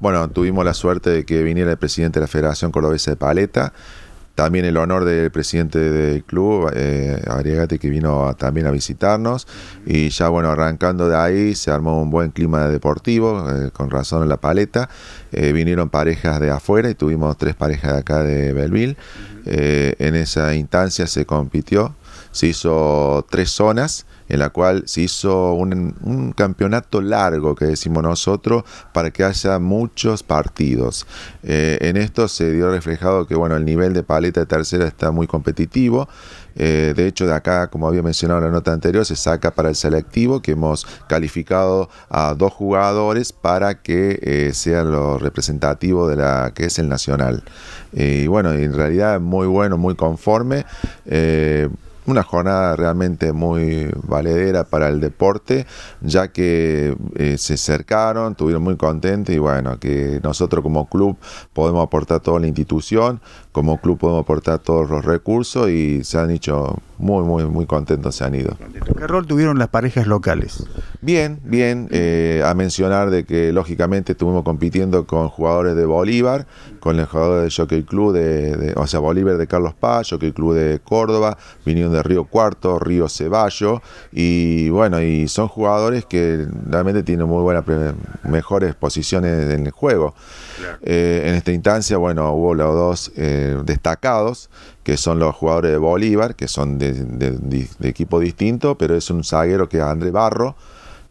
Bueno, tuvimos la suerte de que viniera el presidente de la Federación Cordobesa de Paleta, también el honor del presidente del club, eh, Ariagate, que vino también a visitarnos. Y ya, bueno, arrancando de ahí, se armó un buen clima deportivo, eh, con razón en la paleta. Eh, vinieron parejas de afuera y tuvimos tres parejas de acá de Belville. Eh, en esa instancia se compitió se hizo tres zonas en la cual se hizo un, campeonato largo, que decimos nosotros, para que haya muchos partidos. Eh, en esto se dio reflejado que bueno, el nivel de paleta de tercera está muy competitivo. Eh, de hecho, de acá, como había mencionado en la nota anterior, se saca para el selectivo, que hemos calificado a dos jugadores para que eh, sea sean los representativos de la que es el nacional. y bueno, en realidad muy bueno, muy conforme una jornada realmente muy valedera para el deporte, ya que eh, se acercaron, estuvieron muy contentos y bueno, que nosotros como club podemos aportar toda la institución, como club podemos aportar todos los recursos y se han hecho muy, muy, muy contentos se han ido. ¿Qué rol tuvieron las parejas locales? Bien, bien. Eh, a mencionar de que lógicamente estuvimos compitiendo con jugadores de Bolívar, con los jugadores de Jockey Club, de, o sea, Bolívar de Carlos Paz, Jockey Club de Córdoba, vinieron de Río Cuarto, Río Ceballo, y bueno, y son jugadores que realmente tienen muy buenas, mejores posiciones en el juego. Eh, en esta instancia, bueno, hubo los dos eh, destacados que son los jugadores de Bolívar, que son de, equipo distinto, pero es un zaguero que es André Barro,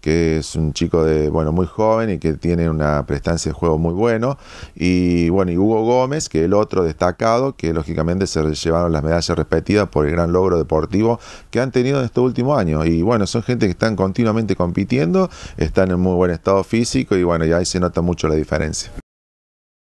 que es un chico de, bueno, muy joven y que tiene una prestancia de juego muy bueno. Y bueno, y Hugo Gómez, que el otro destacado, que lógicamente se llevaron las medallas repetidas por el gran logro deportivo que han tenido en estos últimos años. Y bueno, son gente que están continuamente compitiendo, están en muy buen estado físico y bueno, ya ahí se nota mucho la diferencia.